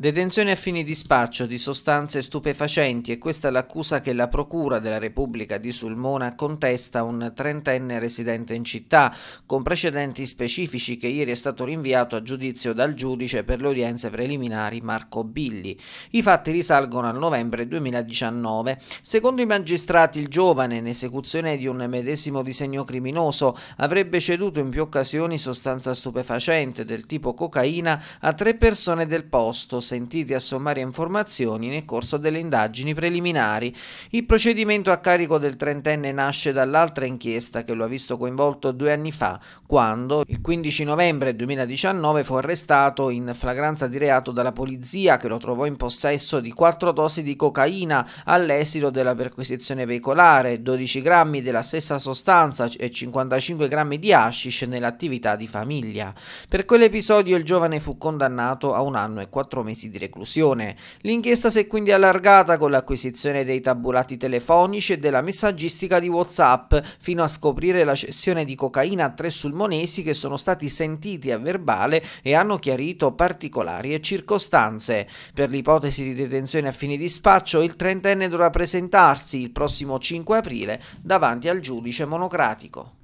Detenzione a fini di spaccio di sostanze stupefacenti e questa è l'accusa che la Procura della Repubblica di Sulmona contesta a un trentenne residente in città, con precedenti specifici che ieri è stato rinviato a giudizio dal giudice per le udienze preliminari Marco Billi. I fatti risalgono al novembre 2019. Secondo i magistrati il giovane, in esecuzione di un medesimo disegno criminoso, avrebbe ceduto in più occasioni sostanza stupefacente del tipo cocaina a tre persone del posto, consentiti a sommare informazioni nel corso delle indagini preliminari. Il procedimento a carico del trentenne nasce dall'altra inchiesta che lo ha visto coinvolto due anni fa, quando il 15 novembre 2019 fu arrestato in flagranza di reato dalla polizia che lo trovò in possesso di quattro dosi di cocaina all'esito della perquisizione veicolare, 12 grammi della stessa sostanza e 55 grammi di hashish nell'attività di famiglia. Per quell'episodio il giovane fu condannato a un anno e quattro mesi mesi di reclusione. L'inchiesta si è quindi allargata con l'acquisizione dei tabulati telefonici e della messaggistica di WhatsApp, fino a scoprire la cessione di cocaina a tre sulmonesi che sono stati sentiti a verbale e hanno chiarito particolari e circostanze. Per l'ipotesi di detenzione a fini di spaccio, il trentenne dovrà presentarsi il prossimo 5 aprile davanti al giudice monocratico.